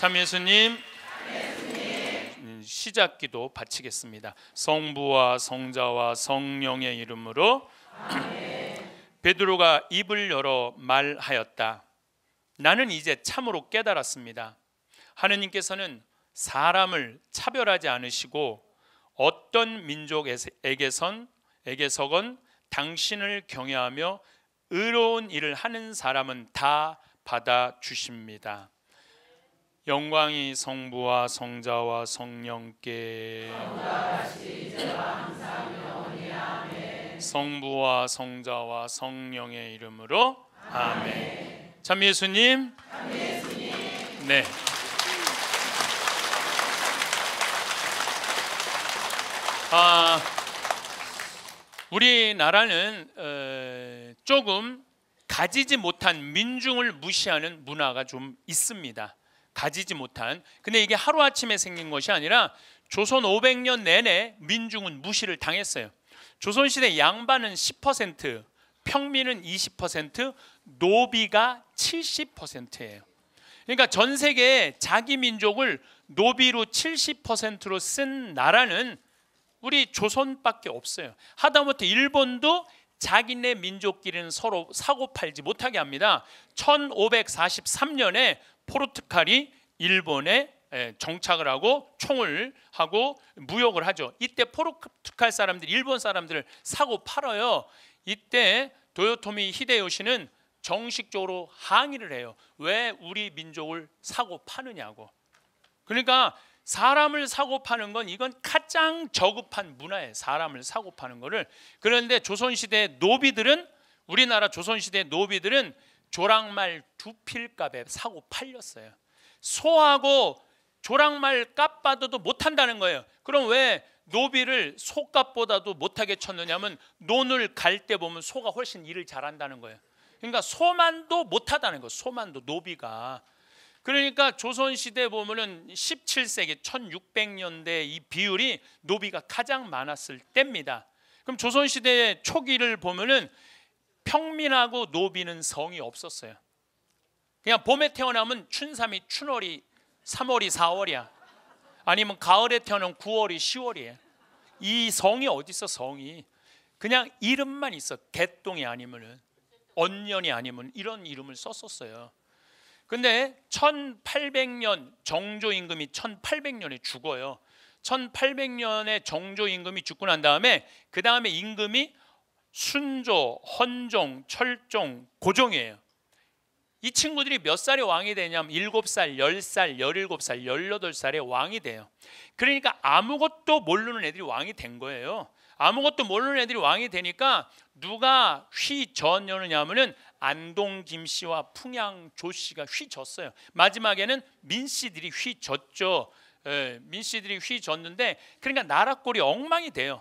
참 예수님 음, 시작 기도 바치겠습니다. 성부와 성자와 성령의 이름으로 베드로가 입을 열어 말하였다. 나는 이제 참으로 깨달았습니다. 하느님께서는 사람을 차별하지 않으시고 어떤 민족에게선 에게서건 당신을 경외하며 의로운 일을 하는 사람은 다 받아 주십니다. 영광이 성부와 성자와 성령께 성부와 성자와 성령의 이름으로 아멘. 참 예수님. 네. 아 우리나라는 어, 조금 가지지 못한 민중을 무시하는 문화가 좀 있습니다. 가지지 못한 근데 이게 하루아침에 생긴 것이 아니라 조선 500년 내내 민중은 무시를 당했어요. 조선시대 양반은 10%, 평민은 20%, 노비가 70%예요. 그러니까 전 세계에 자기 민족을 노비로 70%로 쓴 나라는 우리 조선밖에 없어요. 하다못해 일본도 자기네 민족끼리는 서로 사고팔지 못하게 합니다. 1543년에 포르투갈이 일본에 정착을 하고 총을 하고 무역을 하죠. 이때 포르투갈 사람들이 일본 사람들을 사고 팔아요. 이때 도요토미 히데요시는 정식적으로 항의를 해요. 왜 우리 민족을 사고 파느냐고. 그러니까 사람을 사고 파는 건 이건 가장 저급한 문화에 사람을 사고 파는 거를 그런데 조선시대 노비들은 우리나라 조선시대 노비들은 조랑말 두 필값에 사고 팔렸어요. 소하고 조랑말 값 받아도 못한다는 거예요. 그럼 왜 노비를 소값보다도 못하게 쳤느냐면 논을 갈 때 보면 소가 훨씬 일을 잘한다는 거예요. 그러니까 소만도 못하다는 거예요. 소만도 노비가. 그러니까 조선시대 보면은 17세기 1600년대 이 비율이 노비가 가장 많았을 때입니다. 그럼 조선시대 초기를 보면은 평민하고 노비는 성이 없었어요. 그냥 봄에 태어나면 춘삼이 춘월이 3월이 4월이야. 아니면 가을에 태어나 9월이 10월이에요. 이 성이 어디 있 성이. 그냥 이름만 있어. 개똥이 아니면은 언년이 아니면 이런 이름을 썼었어요. 근데 1800년 정조 임금이 1800년에 죽어요. 1800년에 정조 임금이 죽고 난 다음에 그 다음에 임금이 순조, 헌종, 철종, 고종이에요. 이 친구들이 몇 살에 왕이 되냐면 7살, 10살, 17살, 18살에 왕이 돼요. 그러니까 아무것도 모르는 애들이 왕이 된 거예요. 아무것도 모르는 애들이 왕이 되니까 누가 휘저었느냐 면은 안동 김 씨와 풍양 조 씨가 휘졌어요. 마지막에는 민 씨들이 휘졌죠. 예, 민 씨들이 휘졌는데 그러니까 나라 꼴이 엉망이 돼요.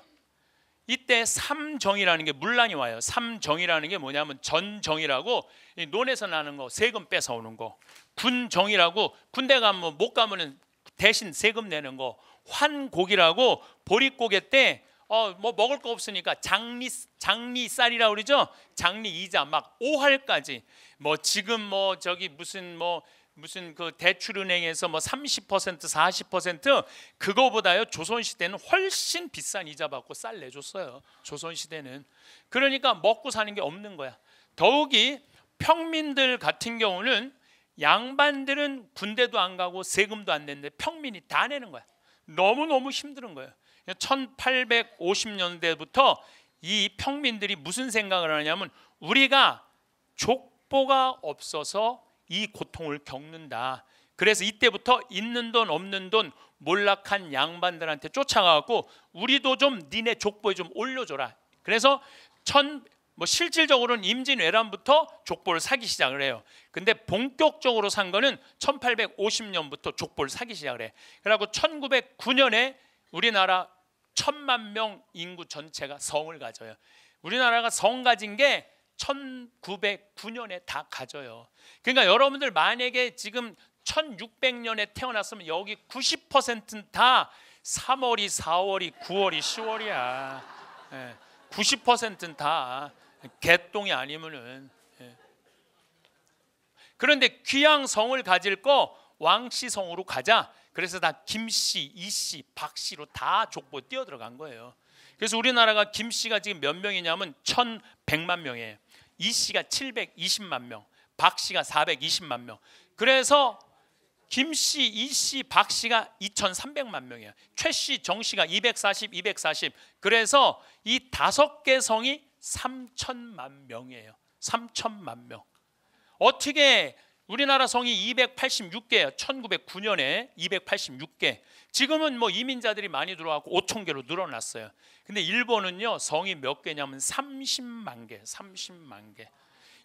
이때 삼정이라는 게 물란이 와요. 삼정이라는 게 뭐냐면 전정이라고 논에서 나는 거 세금 뺏어 오는 거, 군정이라고 군대 가면 못 가면은 대신 세금 내는 거, 환곡이라고 보릿고개 때 어, 뭐 먹을 거 없으니까 장리 장리 쌀이라 그러죠. 장리 이자 막오할까지뭐 지금 뭐 저기 무슨 뭐 무슨 그 대출은행에서 뭐30% 40% 그거보다요 조선 시대는 훨씬 비싼 이자 받고 쌀 내줬어요. 조선 시대는 그러니까 먹고 사는 게 없는 거야. 더욱이 평민들 같은 경우는 양반들은 군대도 안 가고 세금도 안내는데 평민이 다 내는 거야. 너무 너무 힘든 거예요. 1850년대부터 이 평민들이 무슨 생각을 하냐면 우리가 족보가 없어서 이 고통을 겪는다. 그래서 이때부터 있는 돈 없는 돈 몰락한 양반들한테 쫓아가고 우리도 좀 니네 족보에 좀 올려줘라. 그래서 천 뭐 실질적으로는 임진왜란부터 족보를 사기 시작을 해요. 근데 본격적으로 산 거는 1850년부터 족보를 사기 시작을 해. 그리고 1909년에 우리나라 천만 명 인구 전체가 성을 가져요. 우리나라가 성 가진 게 1909년에 다 가져요. 그러니까 여러분들 만약에 지금 1600년에 태어났으면 여기 90%는 다 3월이 4월이 9월이 10월이야. 90%는 예, 다 개똥이 아니면은 예. 그런데 귀향성을 가질 거 왕씨성으로 가자. 그래서 다 김씨, 이씨, 박씨로 다 족보 뛰어들어간 거예요. 그래서 우리나라가 김씨가 지금 몇 명이냐면 1100만 명이에요. 이 씨가 720만 명, 박 씨가 420만 명. 그래서 김 씨, 이 씨, 박 씨가 2,300만 명이야. 최 씨, 정 씨가 240, 240. 그래서 이 다섯 개 성이 3천만 명이에요. 3천만 명. 어떻게 우리나라 성이 286개예요. 1909년에 286개. 지금은 뭐 이민자들이 많이 들어와고 5천 개로 늘어났어요. 근데 일본은요 성이 몇 개냐면 30만 개, 30만 개.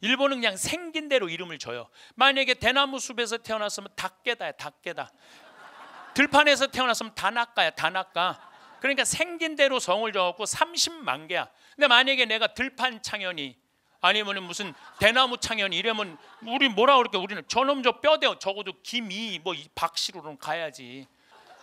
일본은 그냥 생긴 대로 이름을 줘요. 만약에 대나무 숲에서 태어났으면 닭개다야, 닭개다. 들판에서 태어났으면 다나까야, 다나까. 그러니까 생긴 대로 성을 줘갖고 30만 개야. 근데 만약에 내가 들판 창현이 아니면 무슨 대나무 창현 이러면 우리 뭐라 그렇게 우리는 저놈 저 뼈대 적어도 김이 뭐 박씨로는 가야지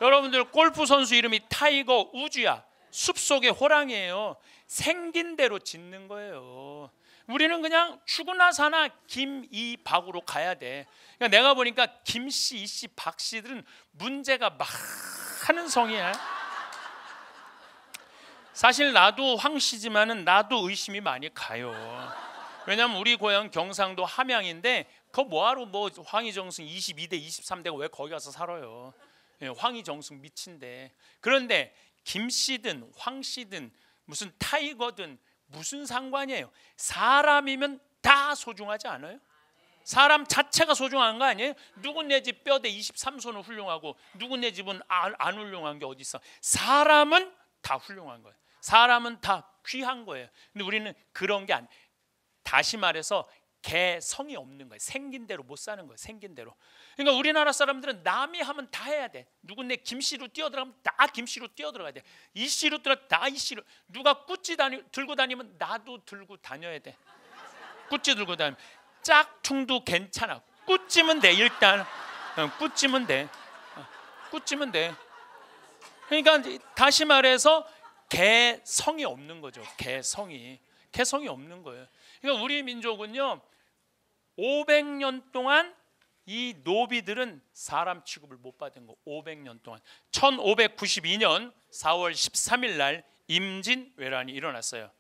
여러분들 골프 선수 이름이 타이거 우주야 숲속의 호랑이에요 생긴 대로 짓는 거예요 우리는 그냥 죽으나 사나 김이 박으로 가야 돼 그러니까 내가 보니까 김씨 이씨 박씨들은 문제가 많은 성이야 사실 나도 황씨지만은 나도 의심이 많이 가요. 왜냐면 우리 고향 경상도 함양인데 그 뭐하러 뭐 황희정승 22대 23대가 왜 거기 가서 살아요? 예, 황희정승 미친데 그런데 김 씨든 황 씨든 무슨 타이거든 무슨 상관이에요? 사람이면 다 소중하지 않아요? 사람 자체가 소중한 거 아니에요? 누구내집 뼈대 23손은 훌륭하고 누구내 집은 안, 안 훌륭한 게 어디 있어? 사람은 다 훌륭한 거예요. 사람은 다 귀한 거예요. 근데 우리는 그런 게 아니에요. 다시 말해서 개성이 없는 거예요. 생긴 대로 못 사는 거예요. 생긴 대로. 그러니까 우리나라 사람들은 남이 하면 다 해야 돼. 누군데 김씨로 뛰어들어가면 다 김씨로 뛰어들어가야 돼. 이씨로 뛰어 다 이씨로. 누가 꾸찌 다니, 들고 다니면 나도 들고 다녀야 돼. 꾸찌 들고 다니 짝퉁도 괜찮아. 꾸찌면 돼 일단. 꾸찌면 어, 돼. 꾸찌면 어, 돼. 그러니까 다시 말해서 개성이 없는 거죠. 개성이. 개성이 없는 거예요. 그러니까 우리 민족은요 500년 동안 이 노비들은 사람 취급을 못 받은 거 500년 동안 1592년 4월 13일 날 임진 왜란이 일어났어요.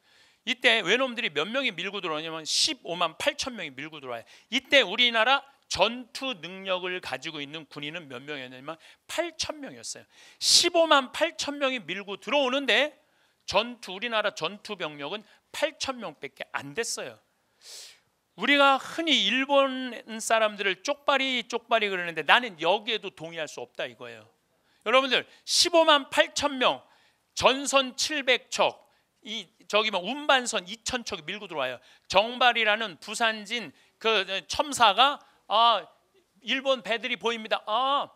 이때 외놈들이 몇 명이 밀고 들어오냐면 15만 8천 명이 밀고 들어와요. 이때 우리나라 전투 능력을 가지고 있는 군인은 몇 명이었냐면 8천 명이었어요. 15만 8천 명이 밀고 들어오는데 전투 우리나라 전투 병력은 8천 명밖에 안 됐어요. 우리가 흔히 일본 사람들을 쪽발이 쪽발이 그러는데 나는 여기에도 동의할 수 없다 이거예요. 여러분들 15만 8천 명 전선 700척 이 저기 뭐 운반선 2천 척이 밀고 들어와요. 정발이라는 부산진 그 첨사가 아 일본 배들이 보입니다. 아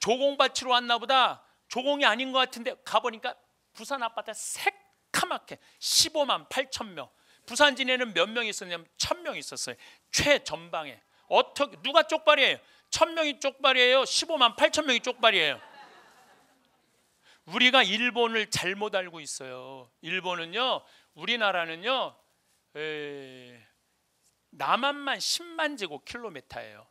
조공 받치러 왔나 보다. 조공이 아닌 것 같은데 가보니까 부산 앞바다 색 까맣게 15만 8천 명. 부산 진에는 몇 명이 있었냐면 천 명이 있었어요. 최전방에. 어떻게 누가 쪽발이에요? 천 명이 쪽발이에요. 15만 8천 명이 쪽발이에요. 우리가 일본을 잘못 알고 있어요. 일본은요, 우리나라는요, 에, 남한만 10만 제곱킬로미터예요.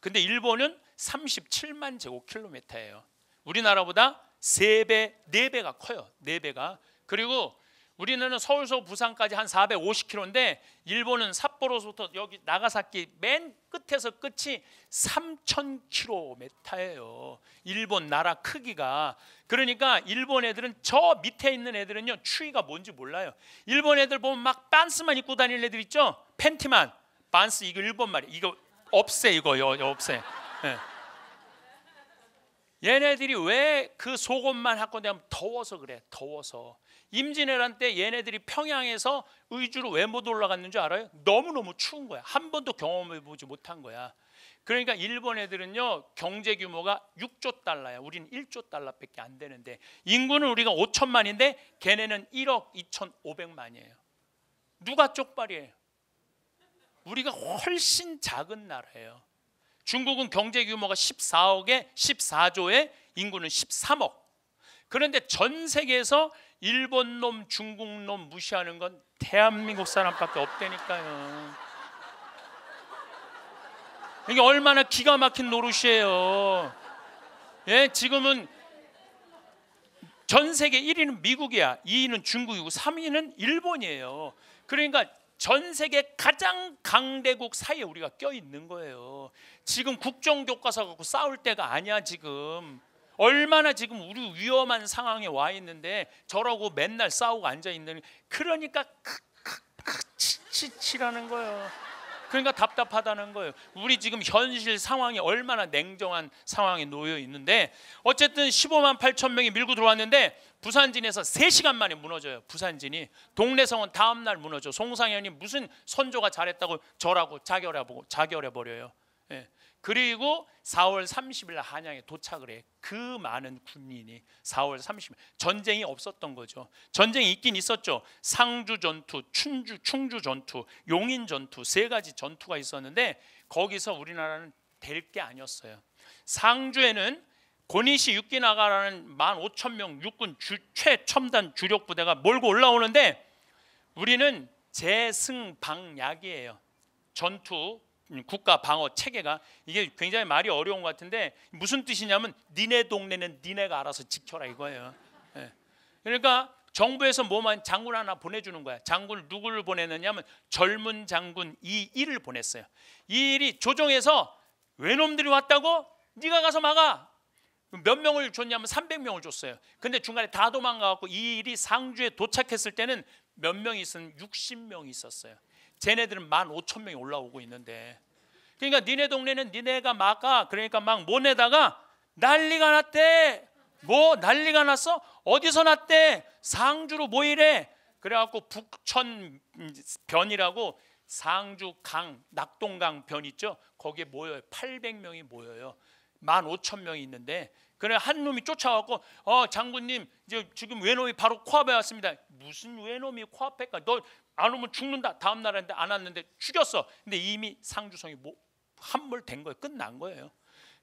근데 일본은 37만 제곱킬로미터예요. 우리나라보다 3배, 4배가 커요. 4배가. 그리고 우리는 서울서 부산까지 한 450km인데 일본은 삿포로부터 서 여기 나가사키 맨 끝에서 끝이 3,000km예요. 일본 나라 크기가 그러니까 일본 애들은 저 밑에 있는 애들은요 추위가 뭔지 몰라요. 일본 애들 보면 막 반스만 입고 다닐 애들 있죠? 팬티만 반스 이거 일본 말이 이거 없애 이거 요, 요 없애. 네. 얘네들이 왜 그 속옷만 갖고 다니면 더워서 그래 더워서 임진왜란 때 얘네들이 평양에서 의주로 왜 못 올라갔는 줄 알아요? 너무너무 추운 거야. 한 번도 경험해 보지 못한 거야. 그러니까 일본 애들은요 경제 규모가 6조 달러야. 우리는 1조 달러밖에 안 되는데 인구는 우리가 5천만인데 걔네는 1억 2,500만이에요. 누가 쪽발이에요? 우리가 훨씬 작은 나라예요. 중국은 경제 규모가 14억에 14조에 인구는 13억. 그런데 전 세계에서 일본 놈, 중국 놈 무시하는 건 대한민국 사람밖에 없다니까요. 이게 얼마나 기가 막힌 노릇이에요. 예, 지금은 전 세계 1위는 미국이야. 2위는 중국이고 3위는 일본이에요. 그러니까 전 세계 가장 강대국 사이에 우리가 껴 있는 거예요. 지금 국정 교과서 갖고 싸울 때가 아니야, 지금. 얼마나 지금 우리 위험한 상황에 와 있는데 저라고 맨날 싸우고 앉아 있는 그러니까 치치라는 거예요. 그러니까 답답하다는 거예요. 우리 지금 현실 상황이 얼마나 냉정한 상황에 놓여 있는데 어쨌든 15만 8천 명이 밀고 들어왔는데 부산진에서 3시간 만에 무너져요. 부산진이 동래성은 다음 날 무너져. 송상현이 무슨 선조가 잘했다고 저라고 자결해보고 자결해 버려요. 예. 그리고 4월 30일 한양에 도착을 해. 그 많은 군인이 4월 30일 전쟁이 없었던 거죠. 전쟁이 있긴 있었죠. 상주 전투, 춘주 충주 전투, 용인 전투 세 가지 전투가 있었는데 거기서 우리나라는 될 게 아니었어요. 상주에는 고니시 육기나가라는 15,000명 육군 주, 최첨단 주력 부대가 몰고 올라오는데 우리는 재승방약이에요. 전투 국가 방어 체계가 이게 굉장히 말이 어려운 것 같은데 무슨 뜻이냐면 니네 동네는 니네가 알아서 지켜라 이거예요. 예. 그러니까 정부에서 뭐만 장군 하나 보내주는 거야. 장군 누구를 보내느냐면 젊은 장군 이 일을 보냈어요. 이 일이 조정에서 외놈들이 왔다고 네가 가서 막아. 몇 명을 줬냐면 300명을 줬어요. 근데 중간에 다 도망가갖고 이 일이 상주에 도착했을 때는 몇 명이 있었는 60명이 있었어요. 쟤네들은 만 오천 명이 올라오고 있는데 그러니까 니네 동네는 니네가 막아 그러니까 막 모내다가 난리가 났대 뭐 난리가 났어 어디서 났대 상주로 모이래 그래갖고 북천변이라고 상주 강 낙동강 변 있죠 거기에 모여요 팔백 명이 모여요 만 오천 명이 있는데 그래 한 놈이 쫓아갖고어 장군님 이제 지금 외놈이 바로 코앞에 왔습니다 무슨 외놈이 코앞에까 너안 오면 죽는다. 다음 날 했는데 안 왔는데 죽였어. 근데 이미 상주성이 뭐 함몰된 거예요. 끝난 거예요.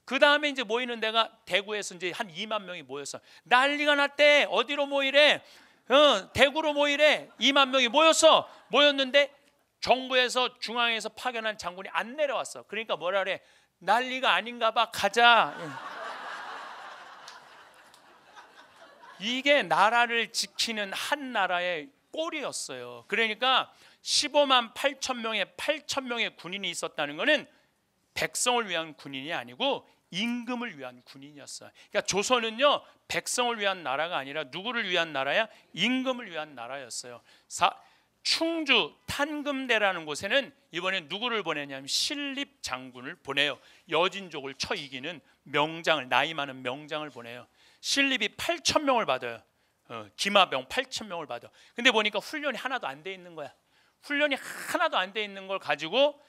그 다음에 이제 모이는 데가 대구에서 이제 한 2만 명이 모였어. 난리가 났대. 어디로 모이래? 어, 대구로 모이래. 2만 명이 모였어. 모였는데 정부에서 중앙에서 파견한 장군이 안 내려왔어. 그러니까 뭐라 그래? 난리가 아닌가 봐. 가자. 예. 이게 나라를 지키는 한 나라의 꼴이었어요. 그러니까 15만 8천 명의 8천 명의 군인이 있었다는 것은 백성을 위한 군인이 아니고 임금을 위한 군인이었어요. 그러니까 조선은요 백성을 위한 나라가 아니라 누구를 위한 나라야? 임금을 위한 나라였어요. 사, 충주 탄금대라는 곳에는 이번에 누구를 보내냐면 신립 장군을 보내요. 여진족을 쳐 이기는 명장을 나이 많은 명장을 보내요. 신립이 8천 명을 받아요. 어, 기마병 8천 명을 받아. 근데 보니까 훈련이 하나도 안 돼 있는 거야. 훈련이 하나도 안 돼 있는 걸 가지고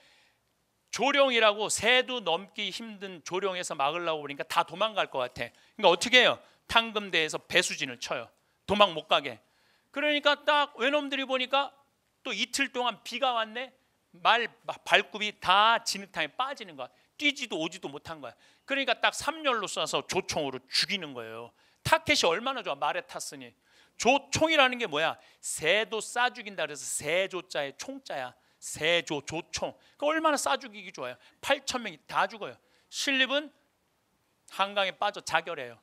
조령이라고 새도 넘기 힘든 조령에서 막으려고 보니까 그러니까 다 도망갈 것 같아. 그러니까 어떻게 해요? 탕금대에서 배수진을 쳐요. 도망 못 가게. 그러니까 딱 외놈들이 보니까 또 이틀 동안 비가 왔네. 말 발굽이 다 진흙탕에 빠지는 거야. 뛰지도 오지도 못한 거야. 그러니까 딱3열로 쏴서 조총으로 죽이는 거예요. 타켓이 얼마나 좋아 말에 탔으니 조총이라는 게 뭐야 새도 싸 죽인다 그래서 새조자에 총자야 새조 조총 그 얼마나 싸 죽이기 좋아요 8천 명이 다 죽어요 신립은 한강에 빠져 자결해요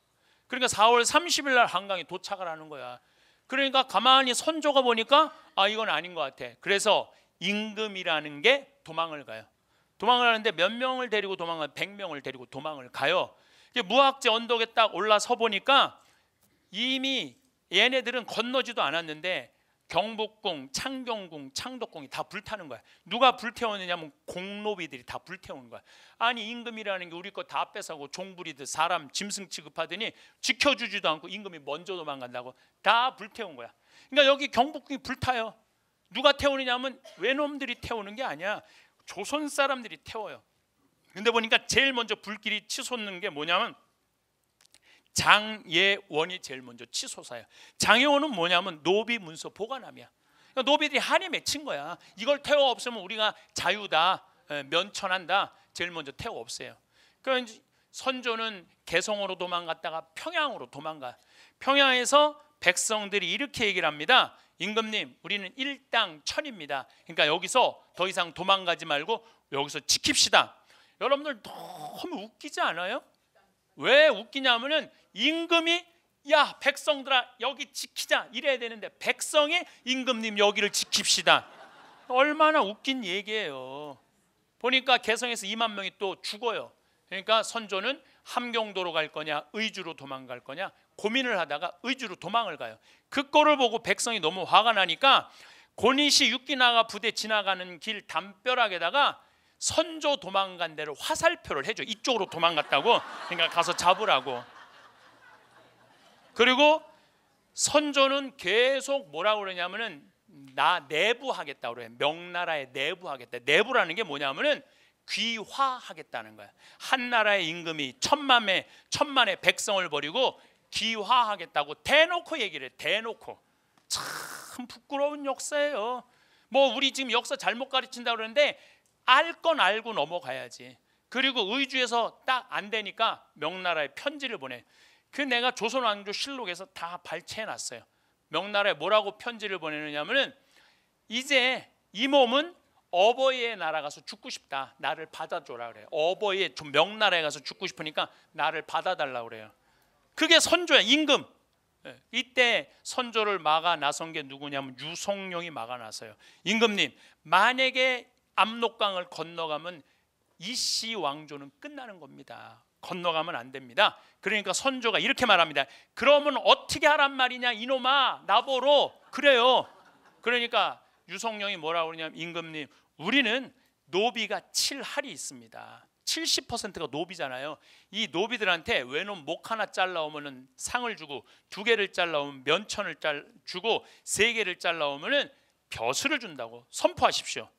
그러니까 4월 30일 날 한강에 도착을 하는 거야 그러니까 가만히 선조가 보니까 아 이건 아닌 것 같아 그래서 임금이라는 게 도망을 가요 도망을 하는데 몇 명을 데리고 도망을 100명을 데리고 도망을 가요 무학지 언덕에 딱 올라서 보니까 이미 얘네들은 건너지도 않았는데 경복궁, 창경궁, 창덕궁이 다 불타는 거야. 누가 불태우느냐면 공노비들이 다 불태우는 거야. 아니 임금이라는 게 우리 거 다 뺏어가고 종부리듯 사람 짐승 취급하더니 지켜주지도 않고 임금이 먼저 도망간다고 다 불태운 거야. 그러니까 여기 경복궁이 불타요. 누가 태우느냐면 외놈들이 태우는 게 아니야. 조선 사람들이 태워요. 근데 보니까 제일 먼저 불길이 치솟는 게 뭐냐면 장예원이 제일 먼저 치솟아요. 장예원은 뭐냐면 노비 문서 보관함이야. 그러니까 노비들이 한이 맺힌 거야. 이걸 태워 없으면 우리가 자유다, 예, 면천한다. 제일 먼저 태워 없어요. 그러니까 선조는 개성으로 도망갔다가 평양으로 도망가. 평양에서 백성들이 이렇게 얘기를 합니다. 임금님, 우리는 일당 천입니다. 그러니까 여기서 더 이상 도망가지 말고 여기서 지킵시다. 여러분들 너무 웃기지 않아요? 왜 웃기냐면은 임금이 야 백성들아 여기 지키자 이래야 되는데 백성이 임금님 여기를 지킵시다 얼마나 웃긴 얘기예요 보니까 개성에서 2만 명이 또 죽어요 그러니까 선조는 함경도로 갈 거냐 의주로 도망갈 거냐 고민을 하다가 의주로 도망을 가요 그 꼴을 보고 백성이 너무 화가 나니까 고니시 육기나가 부대 지나가는 길 담벼락에다가 선조 도망간 데를 화살표를 해줘. 이쪽으로 도망갔다고. 그러니까 가서 잡으라고. 그리고 선조는 계속 뭐라 고 그러냐면은 나 내부하겠다 그래. 명나라에 내부하겠다. 내부라는 게 뭐냐면은 귀화하겠다는 거야. 한 나라의 임금이 천만의 천만의 백성을 버리고 귀화하겠다고 대놓고 얘기를 해. 대놓고 참 부끄러운 역사예요. 뭐 우리 지금 역사 잘못 가르친다 그러는데 알건 알고 넘어가야지. 그리고 의주에서 딱 안 되니까 명나라에 편지를 보내. 그 내가 조선 왕조 실록에서 다 발췌해 놨어요. 명나라에 뭐라고 편지를 보내느냐면은 이제 이 몸은 어버이의 나라 가서 죽고 싶다. 나를 받아줘라 그래 어버이의 좀 명나라에 가서 죽고 싶으니까 나를 받아달라 그래요. 그게 선조야 임금. 예, 이때 선조를 막아 나선 게 누구냐면 유성룡이 막아 나서요. 임금님 만약에 압록강을 건너가면 이씨 왕조는 끝나는 겁니다. 건너가면 안 됩니다. 그러니까 선조가 이렇게 말합니다. 그러면 어떻게 하란 말이냐 이놈아 나보로 그래요. 그러니까 유성령이 뭐라고 그러냐면 임금님 우리는 노비가 7할이 있습니다. 70%가 노비잖아요. 이 노비들한테 외놈 목 하나 잘라오면 상을 주고 두 개를 잘라오면 면천을 주고 세 개를 잘라오면 벼슬을 준다고 선포하십시오.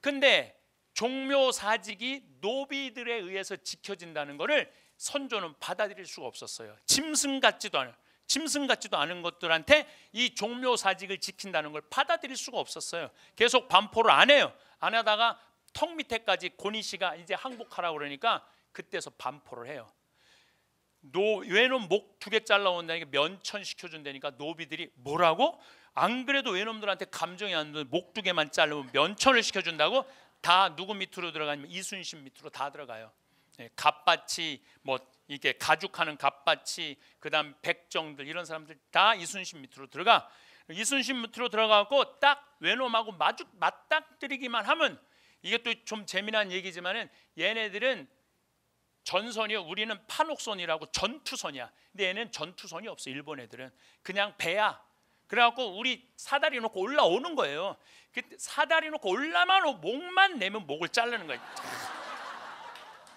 근데 종묘사직이 노비들에 의해서 지켜진다는 것을 선조는 받아들일 수가 없었어요. 짐승 같지도 않은 짐승 같지도 않은 것들한테 이 종묘사직을 지킨다는 걸 받아들일 수가 없었어요. 계속 반포를 안 해요. 안 하다가 턱 밑에까지 고니 씨가 이제 항복하라 그러니까 그때서 반포를 해요. 노 외놈 목 두 개 잘라온다니까 면천 시켜준다니까 노비들이 뭐라고? 안 그래도 외놈들한테 감정이 안 드는 목 두 개만 잘라면 면천을 시켜준다고 다 누구 밑으로 들어가냐면 이순신 밑으로 다 들어가요. 예, 갓밭이 뭐 이게 가죽하는 갑밭이 그다음 백정들 이런 사람들 다 이순신 밑으로 들어가. 이순신 밑으로 들어가고 딱 외놈하고 마주 맞닥뜨리기만 하면 이게 또 좀 재미난 얘기지만은 얘네들은 전선이요. 우리는 판옥선이라고 전투선이야. 근데 얘는 전투선이 없어. 일본 애들은 그냥 배야. 그래갖고 우리 사다리 놓고 올라오는 거예요. 그 사다리 놓고 올라만 목만 내면 목을 자르는 거야.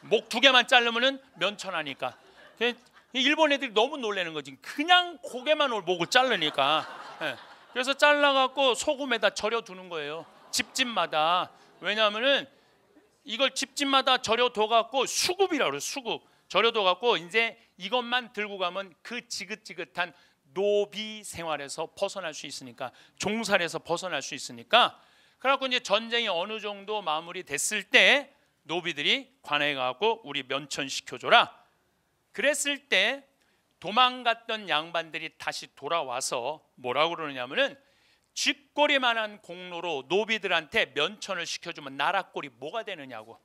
목두 개만 자르면은 면천하니까. 그 일본 애들이 너무 놀래는 거지. 그냥 고개만 올 목을 자르니까. 예. 그래서 잘라갖고 소금에다 절여 두는 거예요. 집집마다. 왜냐하면은 이걸 집집마다 절여둬 갖고 수급이라고 그래요. 수급. 절여둬 갖고 이제 이것만 들고 가면 그 지긋지긋한 노비 생활에서 벗어날 수 있으니까 종살에서 벗어날 수 있으니까 그래갖고 이제 전쟁이 어느 정도 마무리됐을 때 노비들이 관해 가고 우리 면천시켜줘라 그랬을 때 도망갔던 양반들이 다시 돌아와서 뭐라고 그러냐면은 쥐꼬리만한 공로로 노비들한테 면천을 시켜주면 나라꼴이 뭐가 되느냐고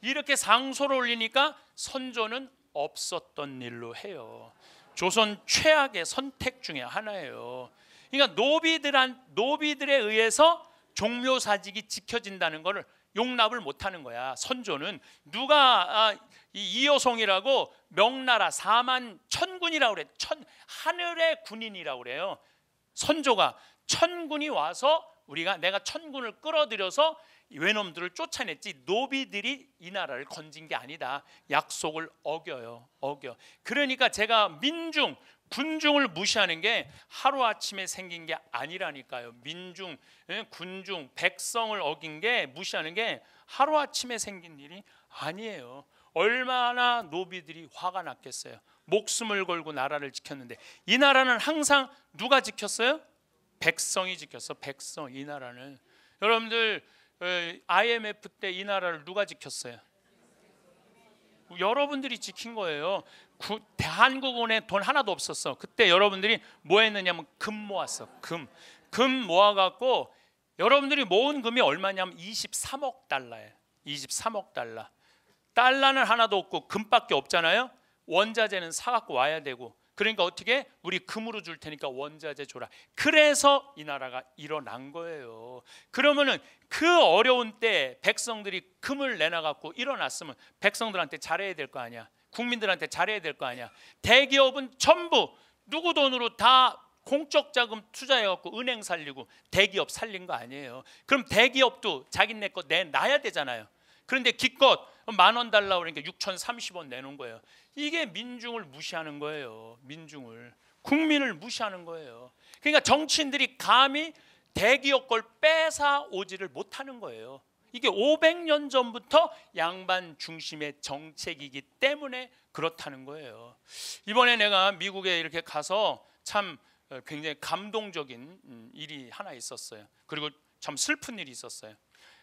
이렇게 상소를 올리니까 선조는 없었던 일로 해요. 조선 최악의 선택 중에 하나예요. 그러니까 노비들한 노비들에 의해서 종묘 사직이 지켜진다는 것을 용납을 못하는 거야. 선조는 누가 아, 이여송이라고 명나라 사만 천군이라고 그래. 천 하늘의 군인이라고 그래요. 선조가 천군이 와서 우리가 내가 천군을 끌어들여서 외놈들을 쫓아냈지 노비들이 이 나라를 건진 게 아니다. 약속을 어겨요. 어겨. 그러니까 제가 민중 군중을 무시하는 게 하루아침에 생긴 게 아니라니까요. 민중, 예, 군중, 백성을 어긴 게 무시하는 게 하루아침에 생긴 일이 아니에요. 얼마나 노비들이 화가 났겠어요. 목숨을 걸고 나라를 지켰는데 이 나라는 항상 누가 지켰어요? 백성이 지켰어. 백성 이 나라는 여러분들 어, IMF 때 이 나라를 누가 지켰어요? 여러분들이 지킨 거예요. 대한국은행 돈 하나도 없었어. 그때 여러분들이 뭐 했느냐면 금 모았어. 금. 금 모아 갖고 여러분들이 모은 금이 얼마냐면 23억 달러예요. 23억 달러. 달러는 하나도 없고 금밖에 없잖아요. 원자재는 사 갖고 와야 되고 그러니까 어떻게 우리 금으로 줄 테니까 원자재 줘라. 그래서 이 나라가 일어난 거예요. 그러면은 그 어려운 때 백성들이 금을 내놔 갖고 일어났으면 백성들한테 잘해야 될 거 아니야. 국민들한테 잘해야 될 거 아니야. 대기업은 전부 누구 돈으로 다 공적 자금 투자해 갖고 은행 살리고 대기업 살린 거 아니에요. 그럼 대기업도 자기네 거 내놔야 되잖아요. 그런데 기껏 만 원 달라고 그러니까 6,030원 내놓은 거예요. 이게 민중을 무시하는 거예요. 민중을 국민을 무시하는 거예요. 그러니까 정치인들이 감히 대기업 걸 뺏어 오지를 못하는 거예요. 이게 500년 전부터 양반 중심의 정책이기 때문에 그렇다는 거예요. 이번에 내가 미국에 이렇게 가서 참 굉장히 감동적인 음, 일이 하나 있었어요. 그리고 참 슬픈 일이 있었어요.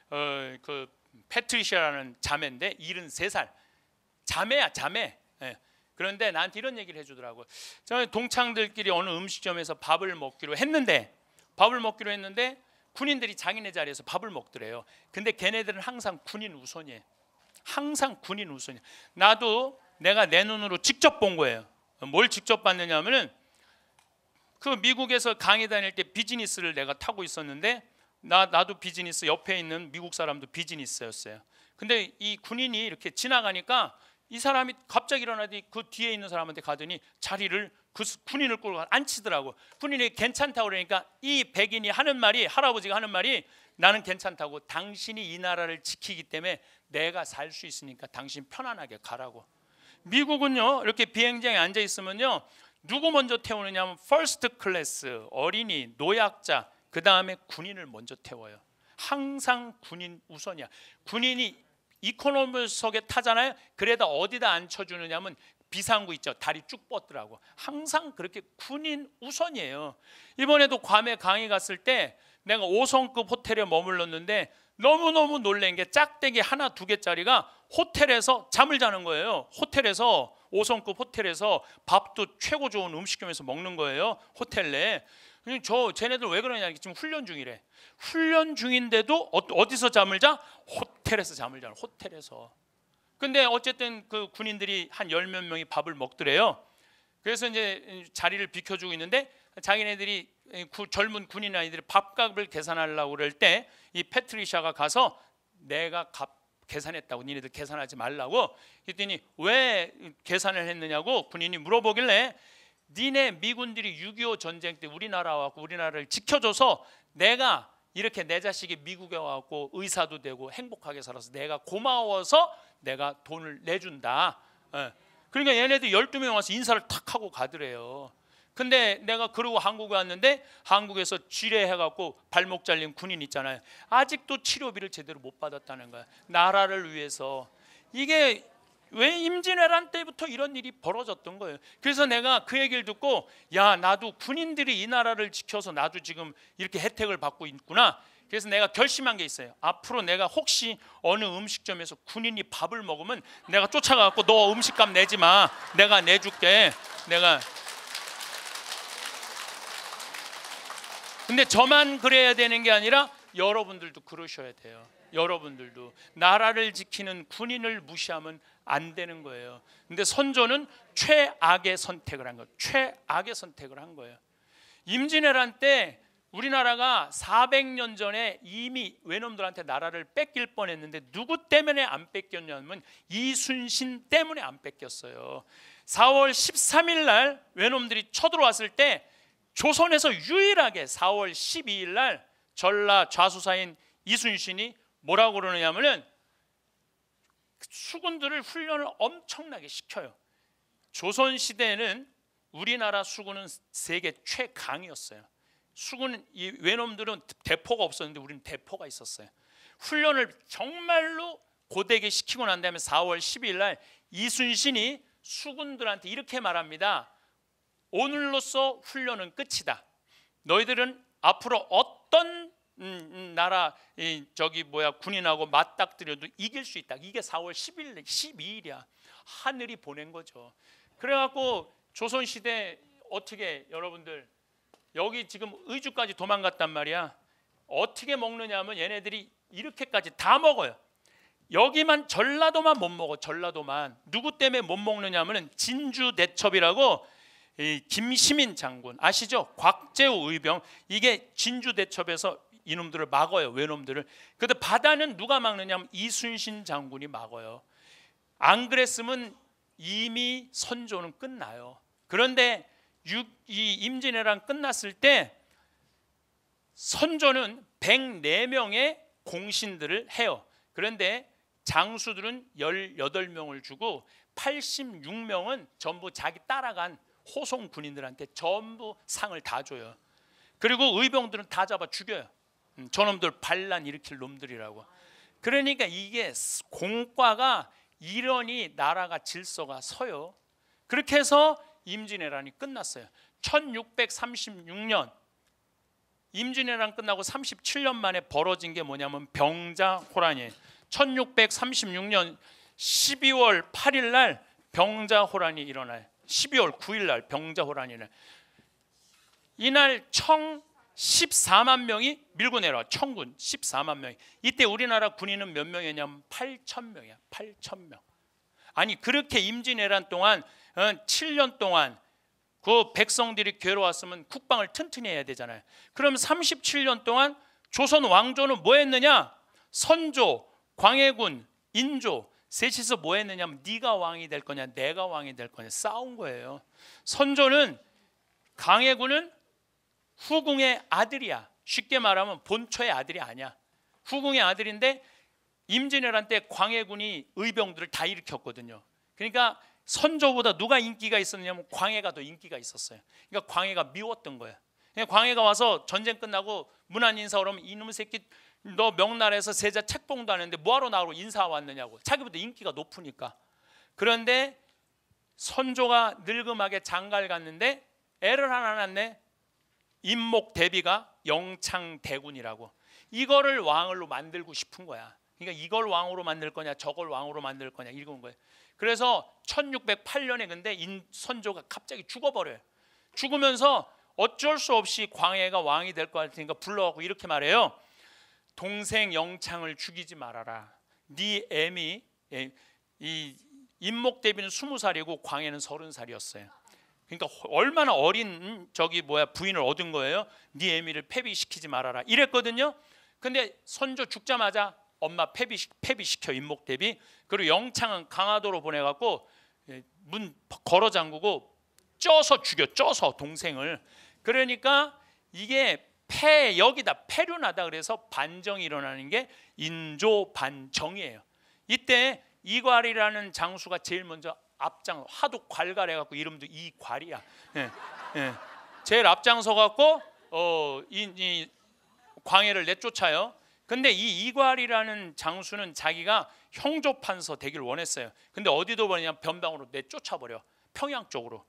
어, 그 패트리시아라는 자매인데 73살 자매야 자매 예. 그런데 나한테 이런 얘기를 해주더라고요. 동창들끼리 어느 음식점에서 밥을 먹기로 했는데 밥을 먹기로 했는데 군인들이 자기네 자리에서 밥을 먹더래요. 근데 걔네들은 항상 군인 우선이에요. 항상 군인 우선이에요. 나도 내가 내 눈으로 직접 본 거예요. 뭘 직접 봤느냐면은 그 미국에서 강의 다닐 때 비즈니스를 내가 타고 있었는데 나 나도 비즈니스 옆에 있는 미국 사람도 비즈니스였어요. 근데 이 군인이 이렇게 지나가니까 이 사람이 갑자기 일어나더니 그 뒤에 있는 사람한테 가더니 자리를 그 군인을 끌고 앉히더라고. 군인이 괜찮다고 그러니까 이 백인이 하는 말이 할아버지가 하는 말이 나는 괜찮다고 당신이 이 나라를 지키기 때문에 내가 살 수 있으니까 당신 편안하게 가라고. 미국은요 이렇게 비행장에 앉아 있으면요 누구 먼저 태우느냐 하면 퍼스트 클래스 어린이 노약자 그 다음에 군인을 먼저 태워요. 항상 군인 우선이야. 군인이 이코노미석에 타잖아요. 그래다 어디다 앉혀 주느냐면 비상구 있죠. 다리 쭉 뻗더라고. 항상 그렇게 군인 우선이에요. 이번에도 괌에 강의 갔을 때 내가 5성급 호텔에 머물렀는데 너무너무 놀란 게 짝대기 하나 두 개짜리가 호텔에서 잠을 자는 거예요. 호텔에서 5성급 호텔에서 밥도 최고 좋은 음식점에서 먹는 거예요. 호텔 내. 에저 쟤네들 왜 그러냐 지금 훈련 중이래. 훈련 중인데도 어, 어디서 잠을 자? 호텔에서 잠을 자. 호텔에서. 근데 어쨌든 그 군인들이 한 열 몇 명이 밥을 먹더래요. 그래서 이제 자리를 비켜주고 있는데 자기네들이 젊은 군인 아이들이 밥값을 계산하려고 그럴 때 이 패트리샤가 가서 내가 갑 계산했다고 니네들 계산하지 말라고 그랬더니왜 계산을 했느냐고 군인이 물어보길래 니네 미군들이 6.25 전쟁 때 우리나라 와고 우리나라를 지켜줘서 내가 이렇게 내 자식이 미국에 와고 의사도 되고 행복하게 살아서 내가 고마워서 내가 돈을 내준다. 예. 그러니까 얘네들 12명 와서 인사를 탁 하고 가더래요. 근데 내가 그러고 한국에 왔는데 한국에서 지뢰해갖고 발목 잘린 군인 있잖아요. 아직도 치료비를 제대로 못 받았다는 거야. 나라를 위해서. 이게 왜 임진왜란 때부터 이런 일이 벌어졌던 거예요. 그래서 내가 그 얘기를 듣고 야 나도 군인들이 이 나라를 지켜서 나도 지금 이렇게 혜택을 받고 있구나. 그래서 내가 결심한 게 있어요. 앞으로 내가 혹시 어느 음식점에서 군인이 밥을 먹으면 내가 쫓아가고 너 음식값 내지 마. 내가 내줄게. 내가 근데 저만 그래야 되는 게 아니라 여러분들도 그러셔야 돼요. 여러분들도 나라를 지키는 군인을 무시하면 안 되는 거예요. 근데 선조는 최악의 선택을 한 거예요. 최악의 선택을 한 거예요. 임진왜란 때 우리나라가 400년 전에 이미 외놈들한테 나라를 뺏길 뻔했는데 누구 때문에 안 뺏겼냐면 이순신 때문에 안 뺏겼어요. 4월 13일 날 외놈들이 쳐들어왔을 때 조선에서 유일하게 4월 12일 날 전라 좌수사인 이순신이 뭐라고 그러냐면은 수군들을 훈련을 엄청나게 시켜요. 조선 시대에는 우리나라 수군은 세계 최강이었어요. 수군 이 외놈들은 대포가 없었는데 우리는 대포가 있었어요. 훈련을 정말로 고되게 시키고 난 다음에 4월 12일 날 이순신이 수군들한테 이렇게 말합니다. 오늘로써 훈련은 끝이다. 너희들은 앞으로 어떤 음, 음, 나라 이, 저기 뭐야 군인하고 맞닥뜨려도 이길 수 있다. 이게 4월 10일 12일이야. 하늘이 보낸 거죠. 그래갖고 조선 시대 어떻게 여러분들 여기 지금 의주까지 도망갔단 말이야. 어떻게 먹느냐면 얘네들이 이렇게까지 다 먹어요. 여기만 전라도만 못 먹어. 전라도만 누구 때문에 못 먹느냐면은 진주 대첩이라고 김시민 장군 아시죠? 곽재우 의병 이게 진주 대첩에서 이놈들을 막어요. 외놈들을. 근데 바다는 누가 막느냐면 하 이순신 장군이 막어요. 안 그랬으면 이미 선조는 끝나요. 그런데 이 임진왜란 끝났을 때 선조는 104명의 공신들을 해요. 그런데 장수들은 18명을 주고 86명은 전부 자기 따라간 호송 군인들한테 전부 상을 다 줘요. 그리고 의병들은 다 잡아 죽여요. 음, 저놈들 반란 일으킬 놈들이라고. 그러니까 이게 공과가 이러니 나라가 질서가 서요. 그렇게 해서 임진왜란이 끝났어요. 1636년 임진왜란 끝나고 37년 만에 벌어진 게 뭐냐면 병자호란이에요. 1636년 12월 8일 날 병자호란이 일어나요. 12월 9일 날 병자호란이 날 이날 청 14만 명이 밀고 내려와 청군 14만 명이 이때 우리나라 군인은 몇 명이냐면 8천 명이야 8천 명 아니 그렇게 임진왜란 동안 7년 어, 동안 그 백성들이 괴로웠으면 국방을 튼튼히 해야 되잖아요 그럼 37년 동안 조선 왕조는 뭐 했느냐 선조, 광해군, 인조 셋이서 뭐 했느냐면 네가 왕이 될 거냐 내가 왕이 될 거냐 싸운 거예요 선조는 강해군은 후궁의 아들이야. 쉽게 말하면 본초의 아들이 아니야. 후궁의 아들인데 임진왜란 때 광해군이 의병들을 다 일으켰거든요. 그러니까 선조보다 누가 인기가 있었냐면 광해가 더 인기가 있었어요. 그러니까 광해가 미웠던 거예요. 그러니까 광해가 와서 전쟁 끝나고 문안 인사 오면 이놈 새끼 너 명나라에서 세자 책봉도 하는데 뭐하러 나로 인사 왔느냐고 자기보다 인기가 높으니까 그런데 선조가 늙음하게 장가를 갔는데 애를 하나 낳네 임목 대비가 영창 대군이라고 이거를 왕으로 만들고 싶은 거야. 그러니까 이걸 왕으로 만들 거냐 저걸 왕으로 만들 거냐 읽은 거예요. 그래서 1608년에 근데 인, 선조가 갑자기 죽어버려요. 죽으면서 어쩔 수 없이 광해가 왕이 될 것 같으니까 불러갖고 이렇게 말해요. 동생 영창을 죽이지 말아라. 네 애미 이 임목 대비는 20살이고 광해는 30살이었어요. 그러니까 얼마나 어린 저기 뭐야 부인을 얻은 거예요. 니에미를 네 폐비시키지 말아라. 이랬거든요. 근데 선조 죽자마자 엄마 폐비폐비시켜 임목 대비 그리고 영창은 강화도로 보내갖고 예, 문 걸어 잠그고 쪄서 죽여 쪄서 동생을 그러니까 이게 폐 여기다 폐륜하다 그래서 반정이 일어나는 게 인조 반정이에요. 이때 이괄이라는 장수가 제일 먼저 앞장 화두 괄괄해갖고 이름도 이괄이야. 예, 예. 제일 앞장서 갖고 어, 이, 이 광해를 내쫓아요. 근데 이 이괄이라는 장수는 자기가 형조판서 되길 원했어요. 근데 어디도 보냐 변방으로 내쫓아 버려 평양 쪽으로.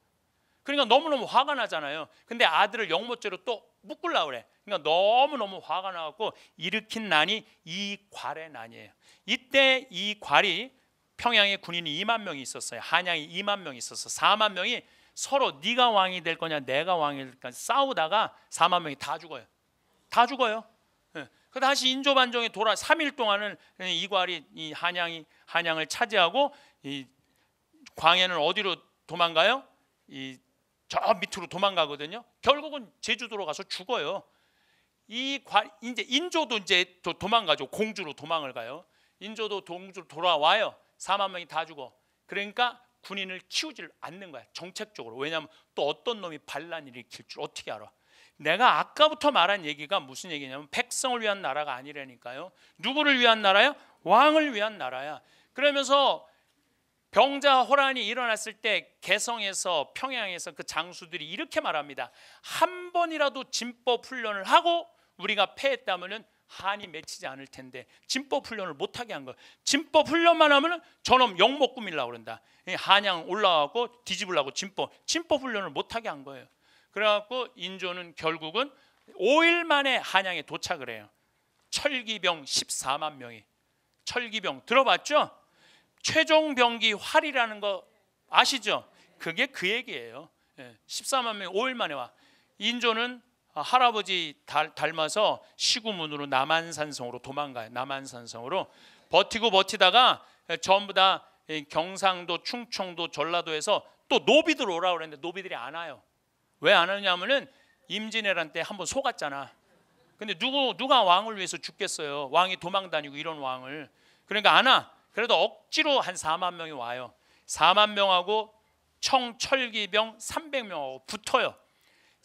그러니까 너무너무 화가 나잖아요. 근데 아들을 영모죄로 또 묶으려 그래. 그러니까 너무너무 화가 나갖고 일으킨 난이 이괄의 난이에요. 이때 이괄이 평양에 군인이 2만 명이 있었어요. 한양에 2만 명이 있었어. 4만 명이 서로 네가 왕이 될 거냐 내가 왕이 될 거냐 싸우다가 4만 명이 다 죽어요. 다 죽어요. 그 다시 인조반정이 돌아 3일 동안은 이괄이 이 한양이 한양을 차지하고 이 광해는 어디로 도망가요? 이 저 밑으로 도망가거든요. 결국은 제주도로 가서 죽어요. 이 관, 이제 인조도 이제 도망가죠. 공주로 도망을 가요. 인조도 동주로 돌아와요. 4만 명이 다 죽어. 그러니까 군인을 키우질 않는 거야. 정책적으로. 왜냐하면 또 어떤 놈이 반란을 일으킬 줄 어떻게 알아. 내가 아까부터 말한 얘기가 무슨 얘기냐면 백성을 위한 나라가 아니라니까요. 누구를 위한 나라야? 왕을 위한 나라야. 그러면서 병자 호란이 일어났을 때 개성에서 평양에서 그 장수들이 이렇게 말합니다. 한 번이라도 진법 훈련을 하고 우리가 패했다면은 한이 맺히지 않을 텐데 진법 훈련을 못하게 한 거. 진법 훈련만 하면 저놈 영목 꾸밀라 그런다. 한양 올라가고 뒤집으려고 진법 진법 훈련을 못하게 한 거예요. 그래갖고 인조는 결국은 5일 만에 한양에 도착을 해요. 철기병 14만 명이 철기병 들어봤죠? 최종 병기 활이라는 거 아시죠? 그게 그 얘기예요. 14만 예, 명이 5일 만에 와. 인조는 아, 할아버지 달, 닮아서 시구문으로 남한산성으로 도망가요. 남한산성으로 버티고 버티다가 예, 전부 다 예, 경상도, 충청도, 전라도에서 또 노비들 오라 그랬는데 노비들이 안 와요. 왜안 오냐 면은 임진왜란 때 한번 속았잖아. 근데 누구 누가 왕을 위해서 죽겠어요. 왕이 도망 다니고 이런 왕을. 그러니까 안 와. 그래도 억지로 한 4만 명이 와요. 4만 명하고 청철기병 300명하고 붙어요.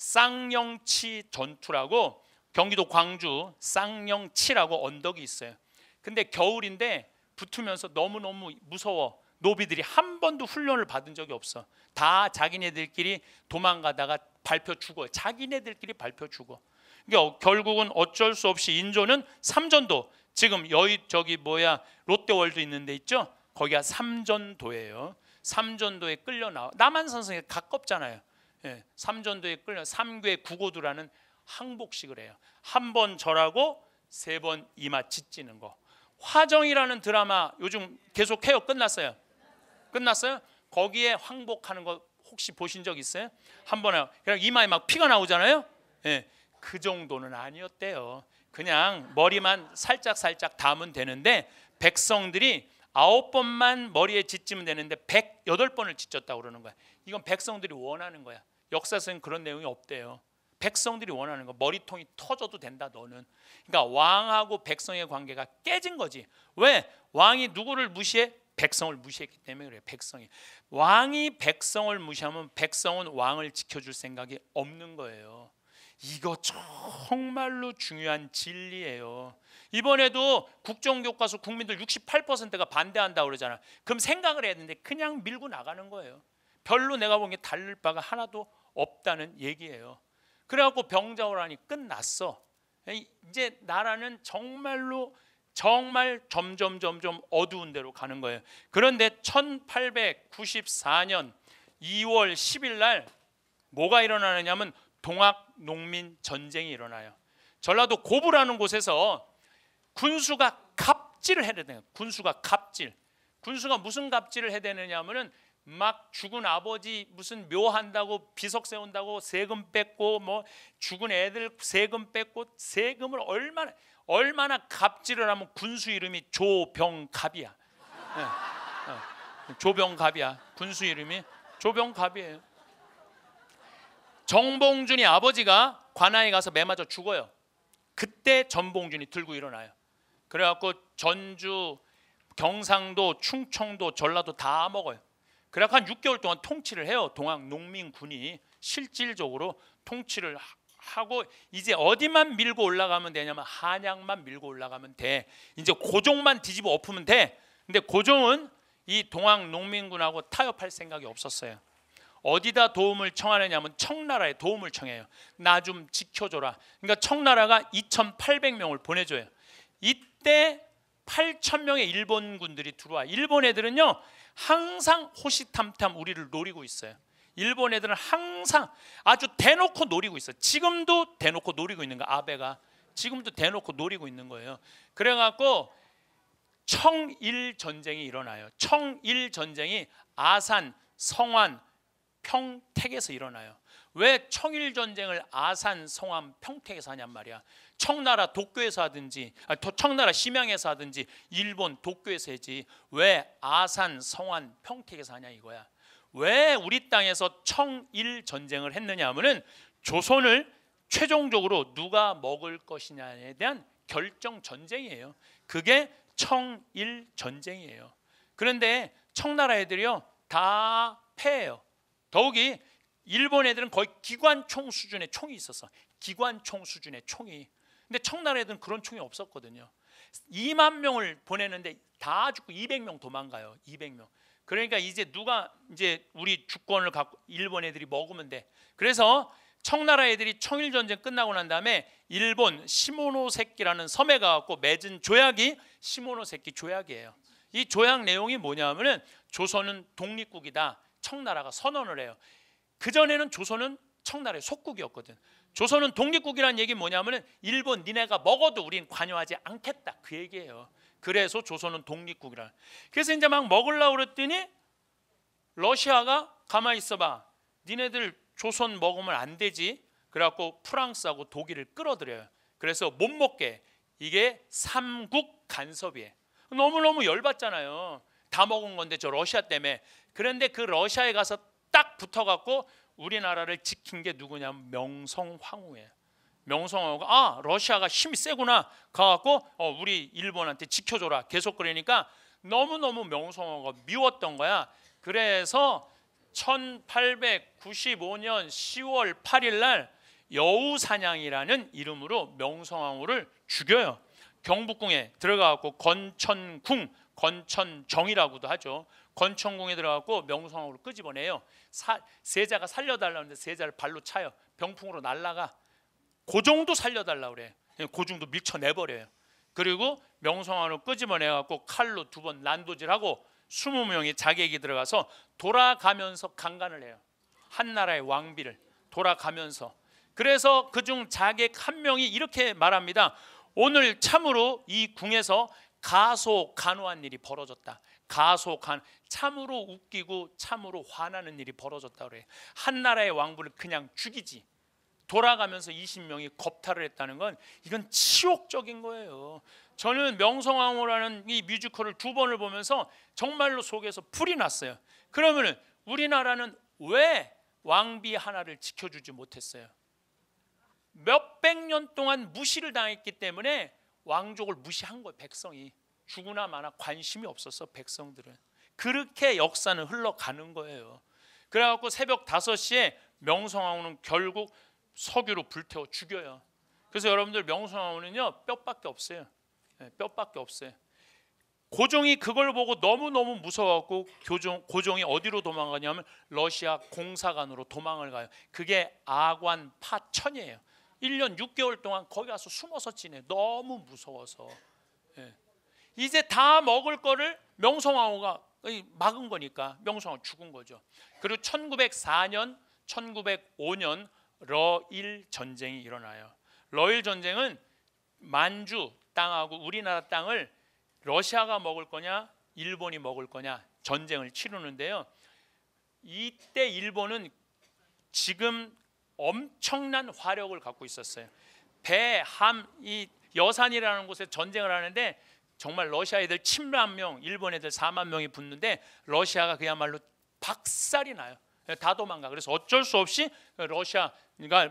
쌍영치 전투라고 경기도 광주 쌍영치라고 언덕이 있어요. 근데 겨울인데 붙으면서 너무너무 무서워. 노비들이 한 번도 훈련을 받은 적이 없어. 다 자기네들끼리 도망가다가 발표 죽어. 자기네들끼리 발표 죽어. 그러니까 결국은 어쩔 수 없이 인조는 삼전도 지금 여의 저기 뭐야 롯데월드 있는데 있죠? 거기가 삼전도예요. 삼전도에 끌려 나와. 남한 선생에 가깝잖아요. 예, 삼전도에 끌려 삼괴 구고두라는 항복식을 해요. 한 번 절하고 세 번 이마 찢지는 거. 화정이라는 드라마 요즘 계속 해요. 끝났어요. 끝났어요? 거기에 항복하는 거 혹시 보신 적 있어요? 한 번에 그냥 이마에 막 피가 나오잖아요. 예, 그 정도는 아니었대요. 그냥 머리만 살짝 살짝 담은 되는데 백성들이 아홉 번만 머리에 짓지면 되는데 1 0 8 번을 짓졌다고 그러는 거야. 이건 백성들이 원하는 거야. 역사상 그런 내용이 없대요. 백성들이 원하는 거 머리통이 터져도 된다 너는. 그러니까 왕하고 백성의 관계가 깨진 거지. 왜? 왕이 누구를 무시해? 백성을 무시했기 때문에 그래. 백성이 왕이 백성을 무시하면 백성은 왕을 지켜줄 생각이 없는 거예요. 이거 정말로 중요한 진리예요. 이번에도 국정교과서 국민들 68%가 반대한다 그러잖아. 그럼 생각을 해야 되는데 그냥 밀고 나가는 거예요. 별로 내가 보기 달릴 바가 하나도 없다는 얘기예요. 그래갖고 병자호란이 끝났어. 이제 나라는 정말로 정말 점점 점점 어두운 데로 가는 거예요. 그런데 1894년 2월 10일 날 뭐가 일어나느냐면 동학 농민 전쟁이 일어나요. 전라도 고부라는 곳에서 군수가 갑질을 해야 돼요. 군수가 갑질. 군수가 무슨 갑질을 해야 되느냐 하면은 막 죽은 아버지 무슨 묘한다고 비석 세운다고 세금 뺏고 뭐 죽은 애들 세금 뺏고 세금을 얼마나 얼마나 갑질을 하면 군수 이름이 조병갑이야. 예, 예. 조병갑이야. 군수 이름이 조병갑이에요. 정봉준이 아버지가 관아에 가서 매맞아 죽어요. 그때 전봉준이 들고 일어나요. 그래갖고 전주, 경상도, 충청도, 전라도 다 먹어요. 그약 한 6개월 동안 통치를 해요. 동학 농민군이 실질적으로 통치를 하고 이제 어디만 밀고 올라가면 되냐면 한양만 밀고 올라가면 돼. 이제 고종만 뒤집어 엎으면 돼. 근데 고종은 이 동학 농민군하고 타협할 생각이 없었어요. 어디다 도움을 청하느냐면 청나라에 도움을 청해요. 나 좀 지켜줘라. 그러니까 청나라가 2,800명을 보내줘요. 이때 8,000명의 일본군들이 들어와. 일본 애들은요. 항상 호시탐탐 우리를 노리고 있어요. 일본 애들은 항상 아주 대놓고 노리고 있어요. 지금도 대놓고 노리고 있는 거 아베가 지금도 대놓고 노리고 있는 거예요. 그래갖고 청일 전쟁이 일어나요. 청일 전쟁이 아산, 성안, 평택에서 일어나요. 왜 청일 전쟁을 아산, 성안, 평택에서 하냔 말이야. 청나라 도쿄에서 하든지 청나라 심양에서 하든지 일본 도쿄에서 해지 왜 아산 성안 평택에서 하냐 이거야 왜 우리 땅에서 청일 전쟁을 했느냐 하면은 조선을 최종적으로 누가 먹을 것이냐에 대한 결정 전쟁이에요 그게 청일 전쟁이에요 그런데 청나라 애들이요 다패해요 더욱이 일본 애들은 거의 기관총 수준의 총이 있었어. 기관총 수준의 총이 근데 청나라에는 그런 총이 없었거든요. 2만 명을 보내는데 다 죽고 200명 도망가요. 200명. 그러니까 이제 누가 이제 우리 주권을 갖고 일본 애들이 먹으면 돼. 그래서 청나라 애들이 청일 전쟁 끝나고 난 다음에 일본 시모노세키라는 섬에 가고 맺은 조약이 시모노세키 조약이에요. 이 조약 내용이 뭐냐면은 조선은 독립국이다. 청나라가 선언을 해요. 그 전에는 조선은 청나라의 속국이었거든. 조선은 독립국이라는 얘기 뭐냐면은 일본 니네가 먹어도 우린 관여하지 않겠다 그 얘기예요. 그래서 조선은 독립국이라. 그래서 이제 막 먹을라 그랬더니 러시아가 가만히 있어봐. 니네들 조선 먹으면 안 되지. 그래갖고 프랑스하고 독일을 끌어들여요. 그래서 못 먹게 이게 삼국 간섭이에요. 너무너무 열받잖아요. 다 먹은 건데 저 러시아 때문에. 그런데 그 러시아에 가서 딱 붙어갖고 우리나라를 지킨 게 누구냐면 명성황후예요. 명성황후가 아 러시아가 힘이 세구나 가갖고 어, 우리 일본한테 지켜줘라 계속 그러니까 너무너무 명성황후가 미웠던 거야. 그래서 1895년 10월 8일 날 여우사냥이라는 이름으로 명성황후를 죽여요. 경북궁에 들어가갖고 건천궁, 건천정이라고도 하죠. 건천궁에 들어가고 명성황후를 끄집어내요. 사, 세자가 살려달라는데 세자를 발로 차요. 병풍으로 날라가. 고종도 그 살려달라 그래. 고종도 그 밀쳐내버려요. 그리고 명성황후 끄집어내갖고 칼로 두 번 난도질하고 스무 명의 자객이 들어가서 돌아가면서 강간을 해요. 한 나라의 왕비를 돌아가면서. 그래서 그 중 자객 한 명이 이렇게 말합니다. 오늘 참으로 이 궁에서 가소 간호한 일이 벌어졌다. 가속한 참으로 웃기고 참으로 화나는 일이 벌어졌다 그래. 한 나라의 왕부를 그냥 죽이지. 돌아가면서 20명이 겁탈을 했다는 건 이건 치욕적인 거예요. 저는 명성황후라는 이 뮤지컬을 두 번을 보면서 정말로 속에서 불이 났어요. 그러면은 우리나라는 왜 왕비 하나를 지켜주지 못했어요? 몇 백 년 동안 무시를 당했기 때문에 왕족을 무시한 거예요, 백성이. 죽으나 마나 관심이 없어서 백성들은 그렇게 역사는 흘러가는 거예요 그래갖고 새벽 5시에 명성황후는 결국 석유로 불태워 죽여요 그래서 여러분들 명성황후는요 뼈밖에 없어요 네, 뼈밖에 없어요 고종이 그걸 보고 너무너무 무서워갖고 교종, 고종이 어디로 도망가냐면 러시아 공사관으로 도망을 가요 그게 아관 파천이에요 1년 6개월 동안 거기 가서 숨어서 지내 너무 무서워서 이제 다 먹을 거를 명성황후가 막은 거니까 명성황후 죽은 거죠. 그리고 1904년, 1905년 러일 전쟁이 일어나요. 러일 전쟁은 만주 땅하고 우리나라 땅을 러시아가 먹을 거냐, 일본이 먹을 거냐 전쟁을 치르는데요. 이때 일본은 지금 엄청난 화력을 갖고 있었어요. 배함 이 여산이라는 곳에 전쟁을 하는데 정말 러시아 애들 7만 명, 일본 애들 4만 명이 붙는데 러시아가 그야말로 박살이 나요. 다 도망가. 그래서 어쩔 수 없이 러시아가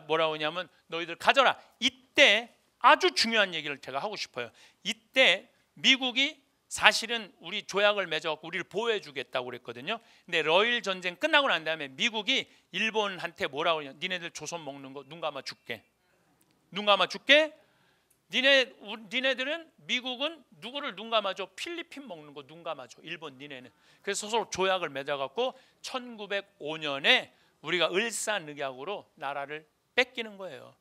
뭐라고 하냐면 너희들 가져라. 이때 아주 중요한 얘기를 제가 하고 싶어요. 이때 미국이 사실은 우리 조약을 맺어 갖고 우리를 보호해 주겠다고 그랬거든요. 근데 러일 전쟁 끝나고 난 다음에 미국이 일본한테 뭐라고 하냐 니네들 조선 먹는 거 눈 감아 줄게. 눈 감아 줄게. 니네 니네들은 미국은 누구를 눈 감아줘? 필리핀 먹는 거눈 감아줘. 일본 니네는. 그래서 서로 조약을 맺어 갖고 1905년에 우리가 을사늑약으로 나라를 뺏기는 거예요.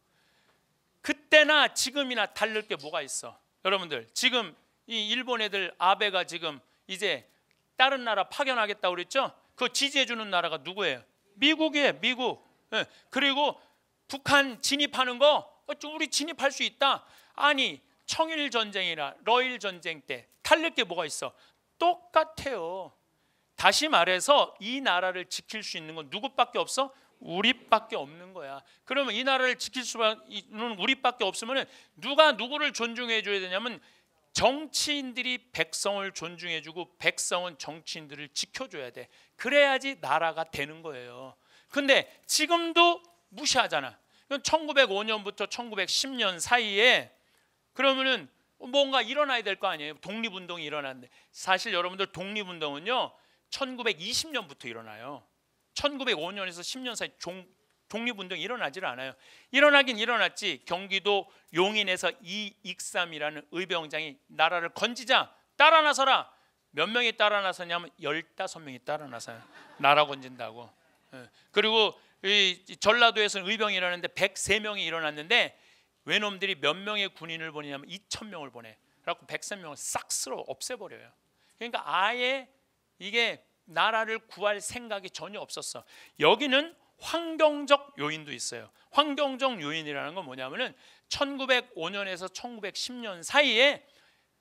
그때나 지금이나 다를 게 뭐가 있어? 여러분들 지금 이 일본 애들 아베가 지금 이제 다른 나라 파견하겠다 그랬죠? 그 지지해 주는 나라가 누구예요? 미국이에요. 미국. 예, 그리고 북한 진입하는 거 어, 우리 진입할 수 있다. 아니 청일 전쟁이나 러일 전쟁 때 탈릴 게 뭐가 있어? 똑같아요. 다시 말해서 이 나라를 지킬 수 있는 건 누구밖에 없어? 우리밖에 없는 거야. 그러면 이 나라를 지킬 수는 우리밖에 없으면 누가 누구를 존중해 줘야 되냐면 정치인들이 백성을 존중해 주고 백성은 정치인들을 지켜줘야 돼. 그래야지 나라가 되는 거예요. 근데 지금도 무시하잖아. 1905년부터 1910년 사이에 그러면은 뭔가 일어나야 될 거 아니에요. 독립운동이 일어났는데 사실 여러분들 독립운동은요 1920년부터 일어나요. 1905년에서 10년 사이 종, 독립운동이 일어나질 않아요. 일어나긴 일어났지 경기도 용인에서 이익삼이라는 의병장이 나라를 건지자 따라 나서라. 몇 명이 따라 나서냐면 15명이 따라 나서요. 나라 건진다고. 예. 그리고 전라도에서는 의병이 일어났는데 103명이 일어났는데 왜놈들이몇 명의 군인을 보내냐면 2천 명을 보내. 그래갖고 103명을 싹 쓸어 없애버려요. 그러니까 아예 이게 나라를 구할 생각이 전혀 없었어. 여기는 환경적 요인도 있어요. 환경적 요인이라는 건 뭐냐면은 1905년에서 1910년 사이에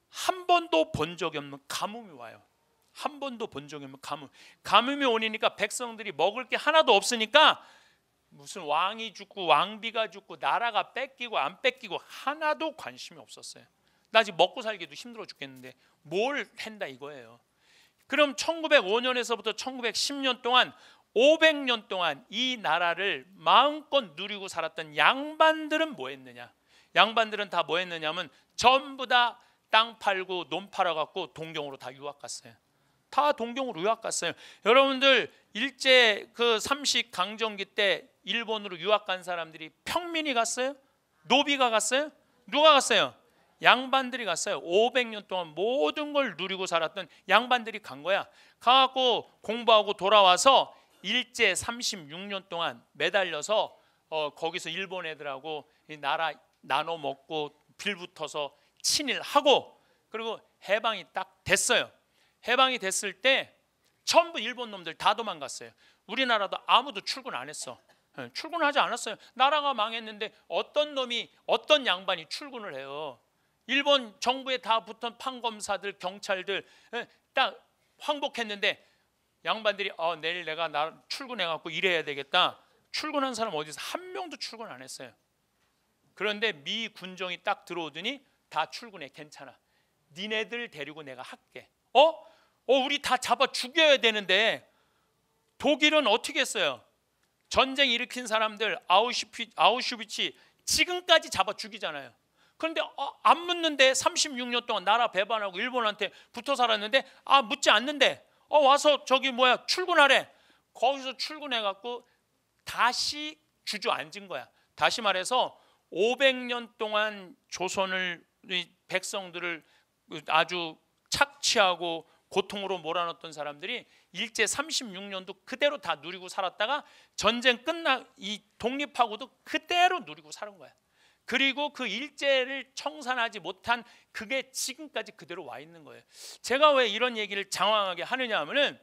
한 번도 본 적이 없는 가뭄이 와요. 한 번도 본 적이 없는 가뭄. 가뭄이 오니까 백성들이 먹을 게 하나도 없으니까 무슨 왕이 죽고 왕비가 죽고 나라가 뺏기고 안 뺏기고 하나도 관심이 없었어요. 나 지금 먹고 살기도 힘들어 죽겠는데 뭘 한다 이거예요. 그럼 1905년에서부터 1910년 동안 500년 동안 이 나라를 마음껏 누리고 살았던 양반들은 뭐 했느냐? 양반들은 다 뭐 했느냐면 전부 다 땅 팔고 논 팔아 갖고 동경으로 다 유학 갔어요. 다 동경으로 유학 갔어요. 여러분들 일제 그 삼식 강점기 때 일본으로 유학 간 사람들이 평민이 갔어요? 노비가 갔어요? 누가 갔어요? 양반들이 갔어요. 500년 동안 모든 걸 누리고 살았던 양반들이 간 거야. 가갖고 공부하고 돌아와서 일제 36년 동안 매달려서 어, 거기서 일본 애들하고 나라 나눠 먹고 빌붙어서 친일하고 그리고 해방이 딱 됐어요. 해방이 됐을 때 전부 일본 놈들 다 도망갔어요. 우리나라도 아무도 출근 안 했어. 예, 출근 하지 않았어요. 나라가 망했는데 어떤 놈이 어떤 양반이 출근을 해요. 일본 정부에 다 붙은 판검사들, 경찰들 예, 딱 항복했는데 양반들이 어, 내일 내가 나 출근해 갖고 일해야 되겠다. 출근한 사람 어디서 한 명도 출근 안 했어요. 그런데 미 군정이 딱 들어오더니 다 출근해 괜찮아. 니네들 데리고 내가 할게. 어? 어 우리 다 잡아 죽여야 되는데 독일은 어떻게 했어요? 전쟁 일으킨 사람들 아우슈피, 아우슈비치 지금까지 잡아 죽이잖아요. 그런데 어, 안 묻는데 36년 동안 나라 배반하고 일본한테 붙어 살았는데 아 묻지 않는데 어 와서 저기 뭐야 출근하래 거기서 출근해 갖고 다시 주저앉은 거야. 다시 말해서 500년 동안 조선을 백성들을 아주 착취하고 고통으로 몰아넣던 사람들이 일제 36년도 그대로 다 누리고 살았다가 전쟁 끝나 이 독립하고도 그대로 누리고 사는 거야. 그리고 그 일제를 청산하지 못한 그게 지금까지 그대로 와 있는 거예요. 제가 왜 이런 얘기를 장황하게 하느냐 하면은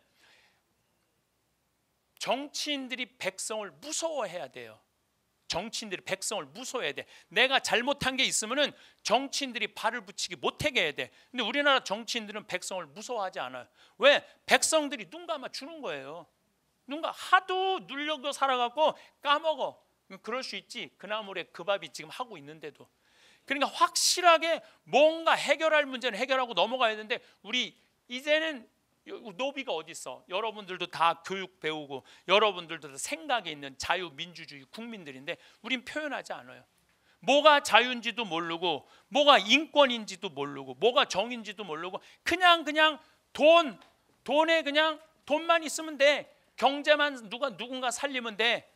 정치인들이 백성을 무서워해야 돼요. 정치인들이 백성을 무서워해야 돼. 내가 잘못한 게 있으면은 정치인들이 발을 붙이기 못하게 해야 돼. 근데 우리나라 정치인들은 백성을 무서워하지 않아요. 왜? 백성들이 눈 감아 주는 거예요. 누가 하도 눌려도 살아갖고 까먹어. 그럴 수 있지. 그나물에 그 밥이 지금 하고 있는데도. 그러니까 확실하게 뭔가 해결할 문제는 해결하고 넘어가야 되는데 우리 이제는 노비가 어디 있어? 여러분들도 다 교육 배우고 여러분들도 다 생각에 있는 자유 민주주의 국민들인데 우린 표현하지 않아요. 뭐가 자유인지도 모르고 뭐가 인권인지도 모르고 뭐가 정인지도 모르고 그냥 그냥 돈 돈에 그냥 돈만 있으면 돼. 경제만 누가 누군가 살리면 돼.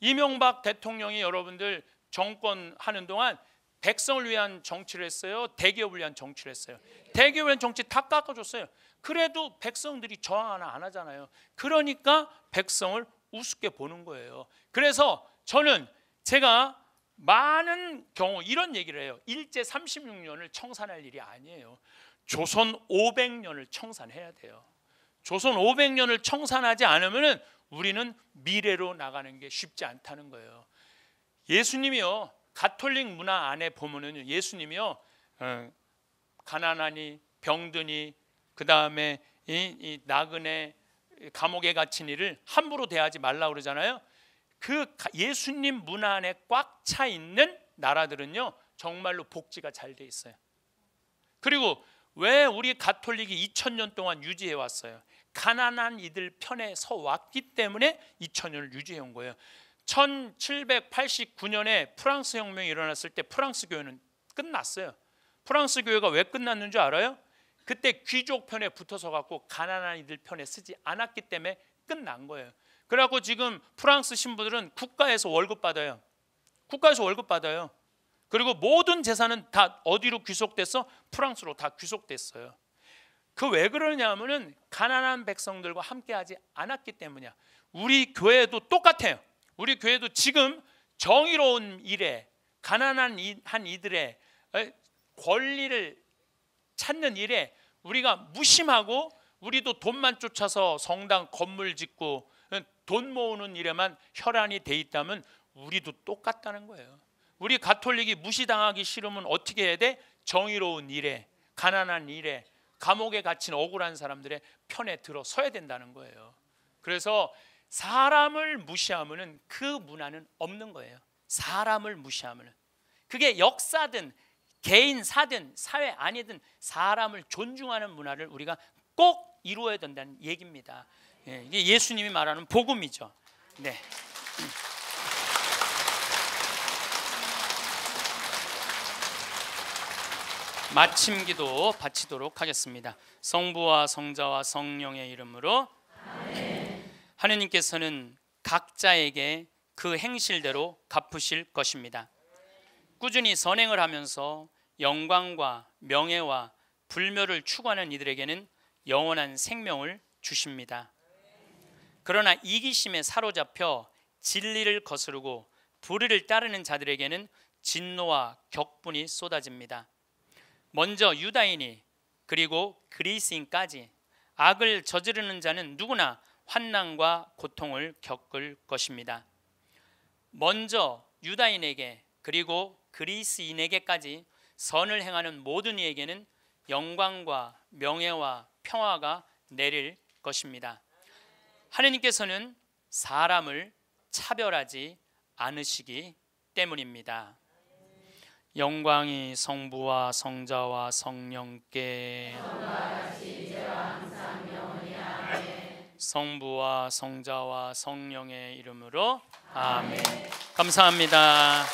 이명박 대통령이 여러분들 정권 하는 동안 백성을 위한 정치를 했어요. 대기업을 위한 정치를 했어요. 대기업을 위한 정치 다 깎아줬어요. 그래도 백성들이 저항 하나 안 하잖아요. 그러니까 백성을 우습게 보는 거예요. 그래서 저는 제가 많은 경우 이런 얘기를 해요. 일제 36년을 청산할 일이 아니에요. 조선 500년을 청산해야 돼요. 조선 500년을 청산하지 않으면 우리는 미래로 나가는 게 쉽지 않다는 거예요. 예수님이요. 가톨릭 문화 안에 보면은 예수님이요. 어, 가난하니 병드니 그 다음에 이, 이 나그네 감옥에 갇힌 이를 함부로 대하지 말라 그러잖아요. 그 예수님 문 안에 꽉 차 있는 나라들은요 정말로 복지가 잘 돼 있어요. 그리고 왜 우리 가톨릭이 2000년 동안 유지해 왔어요? 가난한 이들 편에 서 왔기 때문에 2000년을 유지해 온 거예요. 1789년에 프랑스 혁명이 일어났을 때 프랑스 교회는 끝났어요. 프랑스 교회가 왜 끝났는지 알아요? 그때 귀족 편에 붙어서 갖고 가난한 이들 편에 쓰지 않았기 때문에 끝난 거예요. 그래갖고 지금 프랑스 신부들은 국가에서 월급 받아요. 국가에서 월급 받아요. 그리고 모든 재산은 다 어디로 귀속됐어? 프랑스로 다 귀속됐어요. 그 왜 그러냐면은 가난한 백성들과 함께하지 않았기 때문이야. 우리 교회도 똑같아요. 우리 교회도 지금 정의로운 일에 가난한 이, 한 이들의 어, 권리를 찾는 일에 우리가 무심하고 우리도 돈만 쫓아서 성당 건물 짓고 돈 모으는 일에만 혈안이 돼 있다면 우리도 똑같다는 거예요. 우리 가톨릭이 무시당하기 싫으면 어떻게 해야 돼? 정의로운 일에, 가난한 일에, 감옥에 갇힌 억울한 사람들의 편에 들어서야 된다는 거예요. 그래서 사람을 무시하면그 문화는 없는 거예요. 사람을 무시하면 그게 역사든 개인 사든 사회 아니든 사람을 존중하는 문화를 우리가 꼭 이루어야 된다는 얘기입니다. 예, 이게 예수님이 말하는 복음이죠. 네. 음. 마침 기도 바치도록 하겠습니다. 성부와 성자와 성령의 이름으로 아멘. 하느님께서는 각자에게 그 행실대로 갚으실 것입니다. 꾸준히 선행을 하면서 영광과 명예와 불멸을 추구하는 이들에게는 영원한 생명을 주십니다. 그러나 이기심에 사로잡혀 진리를 거스르고 불의를 따르는 자들에게는 진노와 격분이 쏟아집니다. 먼저 유다인이 그리고 그리스인까지 악을 저지르는 자는 누구나 환난과 고통을 겪을 것입니다. 먼저 유다인에게 그리고 그리스인에게까지 선을 행하는 모든 이에게는 영광과 명예와 평화가 내릴 것입니다. 하느님께서는 사람을 차별하지 않으시기 때문입니다. 영광이 성부와 성자와 성령께 성부와 성자와 성령의 이름으로 아멘. 감사합니다.